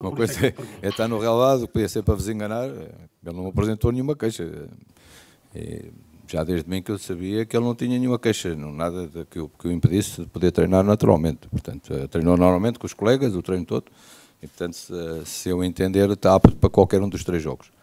Uma coisa é, é estar no relevado, podia ser para vos enganar, eh, ele não apresentou nenhuma queixa. E eh, já desde mim que eu sabia que ele não tinha nenhuma queixa, não, nada de, que, o, que o impedisse de poder treinar naturalmente. Portanto, eh, treinou normalmente com os colegas, o treino todo, e portanto, se, se eu entender, está apto para qualquer um dos três jogos.